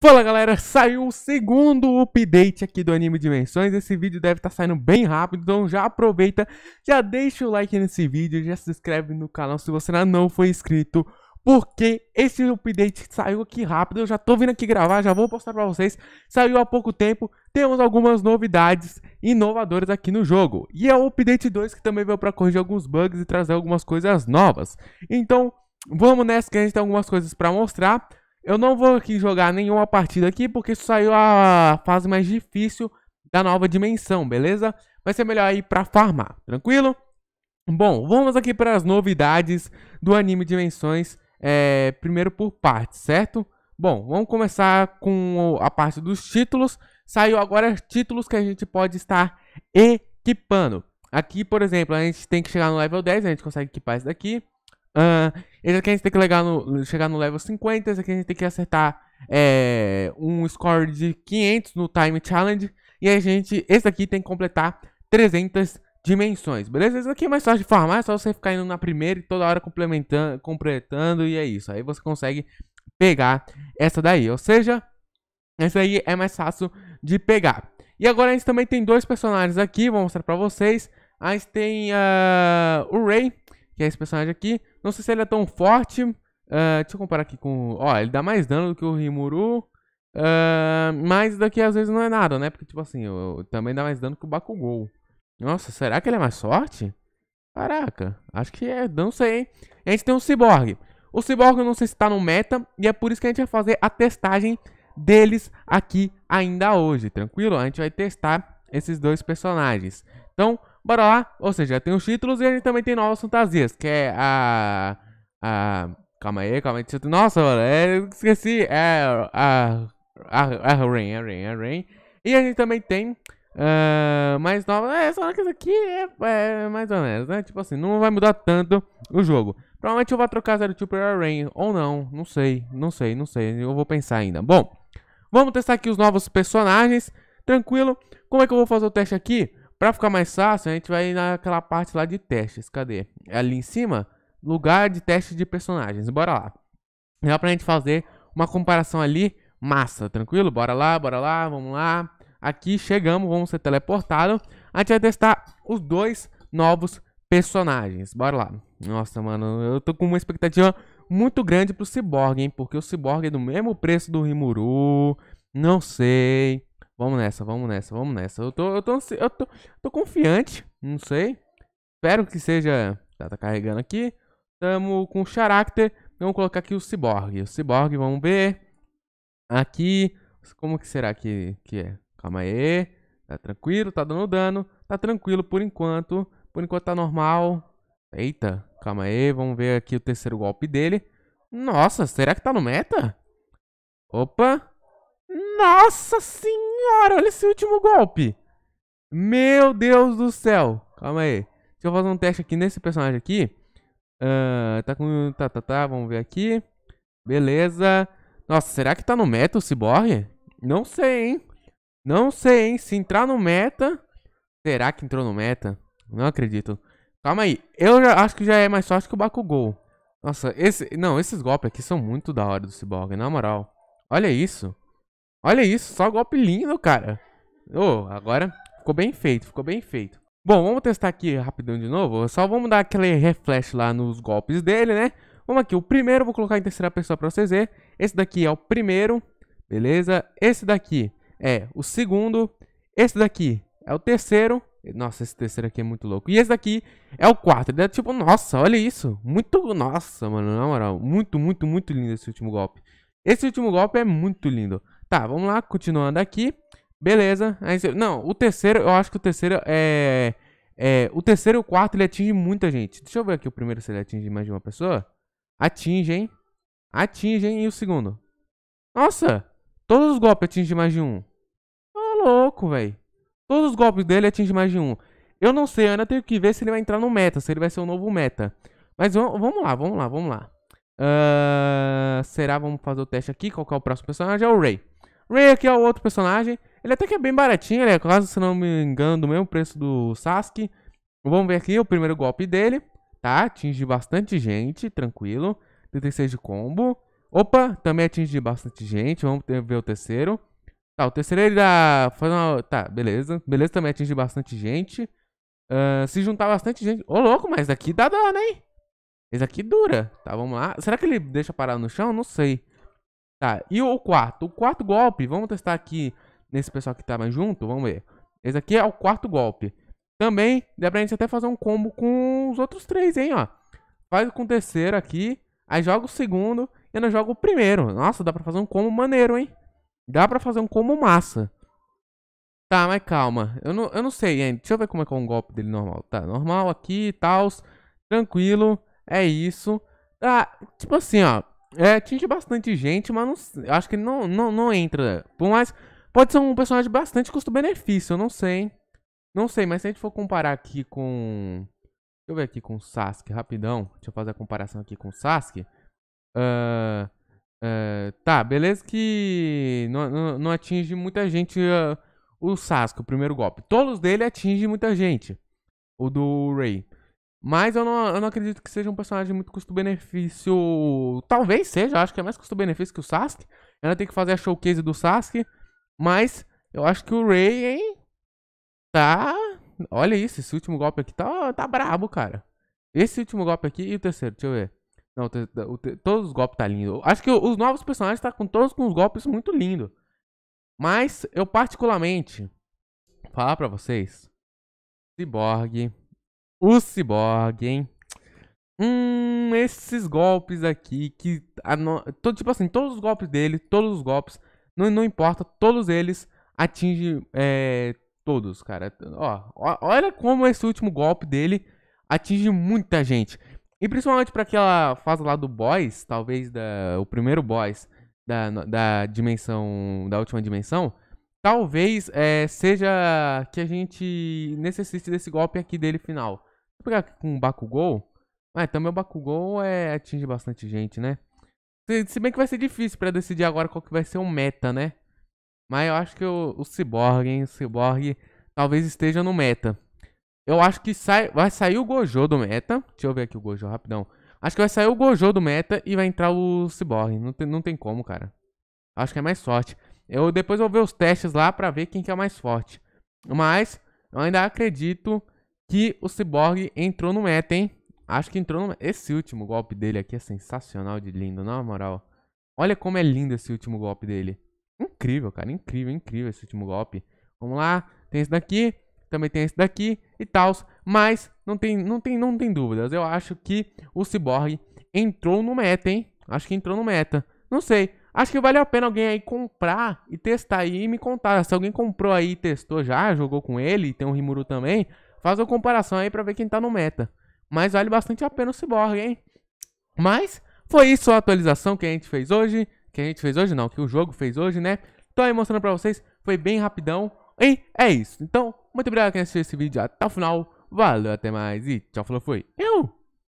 Fala galera, saiu o segundo update aqui do Anime Dimensões, esse vídeo deve estar tá saindo bem rápido, então já aproveita, já deixa o like nesse vídeo, já se inscreve no canal se você ainda não foi inscrito, porque esse update saiu aqui rápido, eu já tô vindo aqui gravar, já vou postar pra vocês, saiu há pouco tempo, temos algumas novidades inovadoras aqui no jogo, e é o update 2 que também veio pra corrigir alguns bugs e trazer algumas coisas novas, então vamos nessa que a gente tem algumas coisas pra mostrar, eu não vou aqui jogar nenhuma partida aqui, porque saiu a fase mais difícil da nova dimensão, beleza? Vai ser melhor aí pra farmar, tranquilo? Bom, vamos aqui para as novidades do anime Dimensões, é, primeiro por partes, certo? Bom, vamos começar com a parte dos títulos. Saiu agora títulos que a gente pode estar equipando. Aqui, por exemplo, a gente tem que chegar no level 10, a gente consegue equipar isso daqui. Uh, esse aqui a gente tem que legal no, chegar no level 50. Esse aqui a gente tem que acertar é, um score de 500 no Time Challenge. E a gente, esse aqui tem que completar 300 dimensões, beleza? Esse aqui é mais fácil de farmar, é só você ficar indo na primeira e toda hora complementando, completando e é isso. Aí você consegue pegar essa daí, ou seja, essa aí é mais fácil de pegar. E agora a gente também tem dois personagens aqui, vou mostrar pra vocês. A gente tem uh, o Ray, que é esse personagem aqui. Não sei se ele é tão forte. Uh, deixa eu comparar aqui com... Ó, ele dá mais dano do que o Rimuru. Uh, mas daqui às vezes não é nada, né? Porque, tipo assim, eu, eu, também dá mais dano que o Bakugou. Nossa, será que ele é mais forte? Caraca, acho que é, não sei, hein? A gente tem um Cyborg. O Cyborg eu não sei se tá no meta, e é por isso que a gente vai fazer a testagem deles aqui ainda hoje, tranquilo? A gente vai testar esses dois personagens. Então, Bora lá. Ou seja, já tem os títulos e a gente também tem novas fantasias, que é a... a calma aí, calma aí. Nossa, mano, é, esqueci. É a... a... a Rain, a Rain, a Rain. E a gente também tem... Uh, mais nova. É, só que isso aqui é, é, mais ou menos, né? Tipo assim, não vai mudar tanto o jogo. Provavelmente eu vou trocar Zero Two tipo para Rain, ou não, não sei, não sei, não sei, eu vou pensar ainda. Bom, vamos testar aqui os novos personagens, tranquilo. Como é que eu vou fazer o teste aqui? Para ficar mais fácil, a gente vai naquela parte lá de testes. Cadê? É ali em cima, lugar de teste de personagens. Bora lá. Dá pra gente fazer uma comparação ali massa, tranquilo? Bora lá, bora lá, vamos lá. Aqui chegamos, vamos ser teleportados. A gente vai testar os dois novos personagens. Bora lá. Nossa, mano, eu tô com uma expectativa muito grande pro Cyborg, hein? Porque o Cyborg é do mesmo preço do Rimuru. Não sei. Vamos nessa, vamos nessa, vamos nessa. Eu tô, eu tô, eu tô, tô confiante, não sei. Espero que seja... Tá, tá carregando aqui. Tamo com o Character. Vamos colocar aqui o Cyborg. O Cyborg, vamos ver. Aqui, como que será que, que é? Calma aí. Tá tranquilo, tá dando dano. Tá tranquilo por enquanto. Por enquanto tá normal. Eita, calma aí. Vamos ver aqui o terceiro golpe dele. Nossa, será que tá no meta? Opa. Nossa senhora senhora, olha esse último golpe. Meu Deus do céu. Calma aí. Deixa eu fazer um teste aqui nesse personagem aqui. Uh, tá com... Tá, tá, tá. Vamos ver aqui. Beleza. Nossa, será que tá no meta o Ciborgue? Não sei, hein? Não sei, hein? Se entrar no meta... Será que entrou no meta? Não acredito. Calma aí. Eu já, acho que já é mais forte que o Bakugou. Nossa, esse... Não, esses golpes aqui são muito da hora do Ciborgue na moral. Olha isso. Olha isso, só golpe lindo, cara. Oh, agora ficou bem feito, ficou bem feito. Bom, vamos testar aqui rapidão de novo. Só vamos dar aquele refresh lá nos golpes dele, né? Vamos aqui, o primeiro eu vou colocar em terceira pessoa pra vocês verem. Esse daqui é o primeiro, beleza? Esse daqui é o segundo. Esse daqui é o terceiro. Nossa, esse terceiro aqui é muito louco. E esse daqui é o quarto. É tipo, nossa, olha isso. Muito, nossa, mano, na moral. Muito, muito, muito lindo esse último golpe. Esse último golpe é muito lindo. Tá, vamos lá, continuando aqui. Beleza. É aí, não, o terceiro, eu acho que o terceiro é, é, O terceiro e o quarto ele atinge muita gente. Deixa eu ver aqui o primeiro se ele atinge mais de uma pessoa. Atinge, hein? Atinge, hein? E o segundo? Nossa! Todos os golpes atingem mais de um. Ô, oh, louco, velho. Todos os golpes dele atingem mais de um. Eu não sei, eu ainda tenho que ver se ele vai entrar no meta, se ele vai ser o um novo meta. Mas vamos lá, vamos lá, vamos lá. Uh, será? Vamos fazer o teste aqui. Qual é o próximo personagem? É o Ray. Ray aqui é o outro personagem. Ele até que é bem baratinho, ele é quase, se não me engano, do mesmo preço do Sasuke. Vamos ver aqui o primeiro golpe dele, tá? Atinge bastante gente, tranquilo. 36 de combo. Opa, também atinge bastante gente. Vamos ver o terceiro. Tá, o terceiro ele dá... uma... Tá, beleza. Beleza, também atinge bastante gente. Uh, se juntar bastante gente... Ô, oh, louco, mas daqui dá dano, hein? Esse aqui dura. Tá, vamos lá. Será que ele deixa parar no chão? Não sei. Tá, e o quarto? O quarto golpe, vamos testar aqui nesse pessoal que tava tá junto, vamos ver. Esse aqui é o quarto golpe. Também dá pra gente até fazer um combo com os outros três, hein, ó. Faz com o terceiro aqui, aí joga o segundo e ainda joga o primeiro. Nossa, dá pra fazer um combo maneiro, hein. Dá pra fazer um combo massa. Tá, mas calma. Eu não, eu não sei, hein. Deixa eu ver como é que é um golpe dele normal. Tá, normal aqui e tal. Tranquilo. É isso. Tá, tipo assim, ó. É, bastante gente, mas não, acho que não, não, não entra. Por mais. Pode ser um personagem bastante custo-benefício, eu não sei. Não sei, mas se a gente for comparar aqui com. Deixa eu ver aqui com o Sasuke rapidão. Deixa eu fazer a comparação aqui com o Sasuke. Uh, uh, tá, beleza que não, não, não atinge muita gente uh, o Sasuke, o primeiro golpe. Todos dele atinge muita gente. O do Rei. Mas eu não, eu não acredito que seja um personagem muito custo-benefício. Talvez seja, acho que é mais custo-benefício que o Sasuke. Ela tem que fazer a showcase do Sasuke. Mas eu acho que o Ray, hein? Tá. Olha isso, esse último golpe aqui tá, tá brabo, cara. Esse último golpe aqui e o terceiro, deixa eu ver. Não, o te, o te, todos os golpes tá lindo. Acho que os novos personagens tá com todos com os golpes muito lindo. Mas eu particularmente falar para vocês, Cyborg o Cyborg, hein? Hum, esses golpes aqui que. A Tipo assim, todos os golpes dele, todos os golpes, não, não importa, todos eles atingem é, todos, cara. Ó, olha como esse último golpe dele atinge muita gente. E principalmente para aquela fase lá do boss, talvez da, o primeiro boss da, da dimensão, da última dimensão, talvez é, seja que a gente necessite desse golpe aqui dele final. Vou pegar aqui com o Bakugou. Ah, também o então Bakugou é, atinge bastante gente, né? Se, bem que vai ser difícil para decidir agora qual que vai ser o meta, né? Mas eu acho que o, o Cyborg, hein? O Cyborg talvez esteja no meta. Eu acho que sai, vai sair o Gojo do meta. Deixa eu ver aqui o Gojo rapidão. Acho que vai sair o Gojo do meta e vai entrar o Cyborg. Não tem, não tem como, cara. Acho que é mais sorte. Eu depois vou ver os testes lá pra ver quem que é o mais forte. Mas eu ainda acredito que o Cyborg entrou no meta, hein? Acho que entrou no Esse último golpe dele aqui é sensacional de lindo, na moral. Olha como é lindo esse último golpe dele. Incrível, cara. Incrível, incrível esse último golpe. Vamos lá. Tem esse daqui. Também tem esse daqui e tal. Mas não tem, não, tem, não tem dúvidas. Eu acho que o Cyborg entrou no meta, hein? Acho que entrou no meta. Não sei. Acho que vale a pena alguém aí comprar e testar aí e me contar. Se alguém comprou aí e testou já, jogou com ele, tem o um Rimuru também, Faz uma comparação aí pra ver quem tá no meta. Mas vale bastante a pena o Cyborg, hein? Mas foi isso a atualização que a gente fez hoje. Que a gente fez hoje não, que o jogo fez hoje, né? Tô aí mostrando pra vocês. Foi bem rapidão. E é isso. Então, muito obrigado quem assistiu esse vídeo até o final. Valeu, até mais e tchau, falou, fui. Eu!